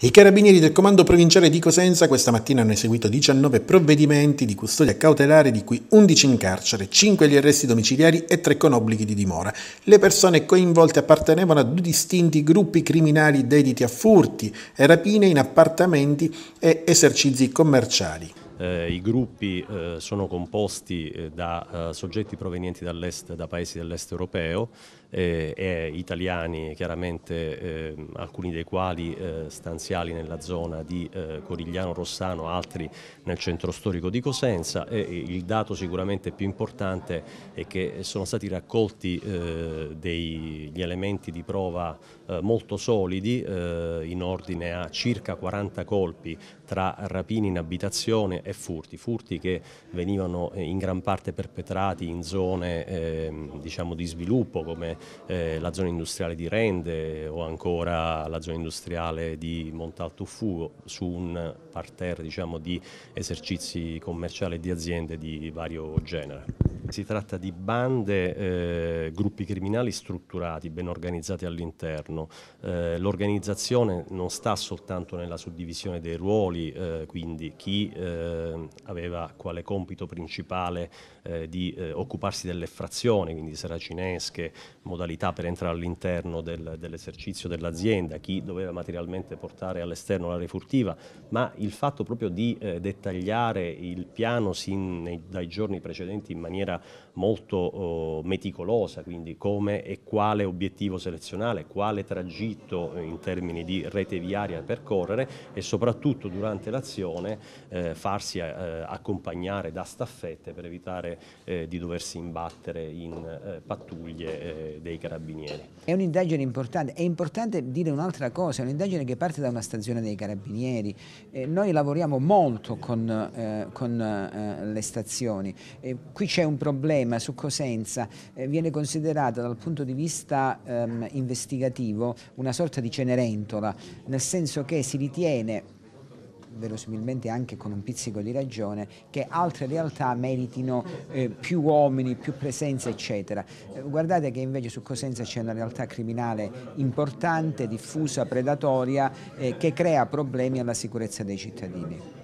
I carabinieri del comando provinciale di Cosenza questa mattina hanno eseguito 19 provvedimenti di custodia cautelare, di cui 11 in carcere, 5 gli arresti domiciliari e 3 con obblighi di dimora. Le persone coinvolte appartenevano a due distinti gruppi criminali dediti a furti e rapine in appartamenti e esercizi commerciali. Eh, I gruppi eh, sono composti eh, da eh, soggetti provenienti da paesi dell'est europeo eh, e italiani, chiaramente eh, alcuni dei quali stanziali nella zona di Corigliano Rossano, altri nel centro storico di Cosenza. E il dato sicuramente più importante è che sono stati raccolti degli elementi di prova molto solidi in ordine a circa 40 colpi tra rapini in abitazione e furti, furti che venivano eh, in gran parte perpetrati in zone ehm, diciamo di sviluppo come eh, la zona industriale di Rende o ancora la zona industriale di Montalto Fugo su un parterre diciamo, di esercizi commerciali e di aziende di vario genere. Si tratta di bande, eh, gruppi criminali strutturati, ben organizzati all'interno. Eh, L'organizzazione non sta soltanto nella suddivisione dei ruoli, eh, quindi chi eh, eh, aveva quale compito principale eh, di eh, occuparsi delle frazioni, quindi saracinesche, modalità per entrare all'interno del, dell'esercizio dell'azienda, chi doveva materialmente portare all'esterno la refurtiva, ma il fatto proprio di eh, dettagliare il piano sin nei, dai giorni precedenti in maniera molto oh, meticolosa, quindi come e quale obiettivo selezionare, quale tragitto eh, in termini di rete viaria percorrere e soprattutto durante l'azione eh, farsi farsi eh, accompagnare da staffette per evitare eh, di doversi imbattere in eh, pattuglie eh, dei carabinieri. È un'indagine importante, è importante dire un'altra cosa, è un'indagine che parte da una stazione dei carabinieri. Eh, noi lavoriamo molto con, con le stazioni, qui c'è un problema su Cosenza, viene considerata dal punto di vista ehm, investigativo una sorta di Cenerentola, nel senso che si ritiene verosimilmente anche con un pizzico di ragione, che altre realtà meritino eh, più uomini, più presenza, eccetera. Eh, guardate che invece su Cosenza c'è una realtà criminale importante, diffusa, predatoria, eh, che crea problemi alla sicurezza dei cittadini.